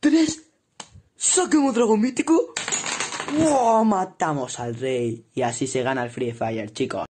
tres, saquemos un dragón mítico. ¡Wow! Matamos al rey. Y así se gana el Free Fire, chicos.